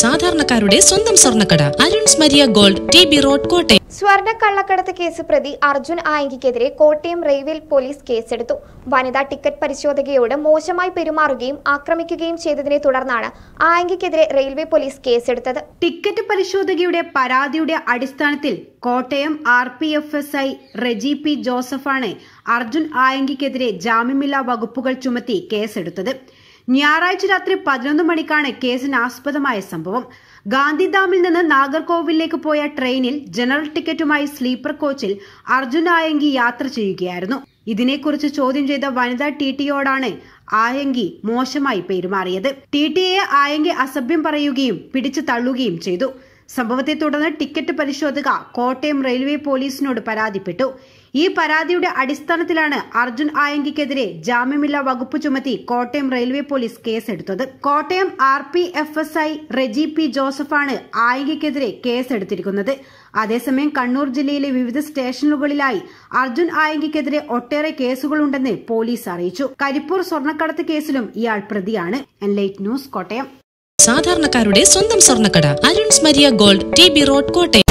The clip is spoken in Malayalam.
സാധാരണക്കാരുടെ സ്വന്തം സ്വർണ്ണക്കട Aruns Maria gold T B road Kottayam കള്ളക്കടത്ത് കേസ് പ്രതി അർജുൻ ആയങ്കിക്കെതിരെ കോട്ടയം റെയിൽവേ പോലീസ് കേസെടുത്തു വനിതാ ടിക്കറ്റ് പരിശോധകയോട് മോശമായി പെരുമാറുകയും ആക്രമിക്കുകയും ചെയ്തതിനെ തുടർന്നാണ് ആയങ്കിക്കെതിരെ റെയിൽവേ പോലീസ് കേസെടുത്തത് ടിക്കറ്റ് പരിശോധകയുടെ പരാതിയുടെ അടിസ്ഥാനത്തിൽ Kottayam R P F S I Reji P ജോസഫാണ് അർജുൻ ആയങ്കിക്കെതിരെ ജാമ്യമില്ലാ വകുപ്പുകൾ ചുമത്തി കേസെടുത്തത് ഞായറാഴ്ച രാത്രി പതിനൊന്ന് മണിക്കാണ് കേസിന് ആസ്പദമായ സംഭവം ഗാന്ധിധാമിൽ നിന്ന് നാഗർകോവിലേക്ക് പോയ ട്രെയിനിൽ ജനറൽ ടിക്കറ്റുമായി സ്ലീപ്പർ കോച്ചിൽ അർജുൻ ആയങ്കി യാത്ര ചെയ്യുകയായിരുന്നു ഇതിനെക്കുറിച്ച് ചോദ്യം ചെയ്ത വനിതാ ടി ടിയോടാണ് ആയങ്കി മോശമായി പെരുമാറിയത് ടി ടിയെ ആയങ്കി അസഭ്യം പറയുകയും പിടിച്ചു തള്ളുകയും ചെയ്തു സംഭവത്തെ തുടർന്ന് ടിക്കറ്റ് പരിശോധക കോട്ടയം റെയിൽവേ പോലീസിനോട് പരാതിപ്പെട്ടു ഈ പരാതിയുടെ അടിസ്ഥാനത്തിലാണ് അർജുൻ ആയങ്കിക്കെതിരെ ജാമ്യമില്ലാ വകുപ്പ് ചുമത്തി കോട്ടയം റെയിൽവേ പോലീസ് കേസെടുത്തത് Kottayam R P F S I Reji P ജോസഫാണ് ആയങ്കിക്കെതിരെ കേസെടുത്തിരിക്കുന്നത് അതേസമയം കണ്ണൂർ ജില്ലയിലെ വിവിധ സ്റ്റേഷനുകളിലായി അർജുൻ ആയങ്കിക്കെതിരെ ഒട്ടേറെ കേസുകളുണ്ടെന്ന് പോലീസ് അറിയിച്ചു കരിപ്പൂർ സ്വർണ്ണക്കടത്ത് കേസിലും ഇയാൾ പ്രതിയാണ് എൻലൈറ്റ് ന്യൂസ് കോട്ടയം സാധാരണക്കാരുടെ സ്വന്തം സ്വർണ്ണക്കട Aruns Maria gold T B road Kottayam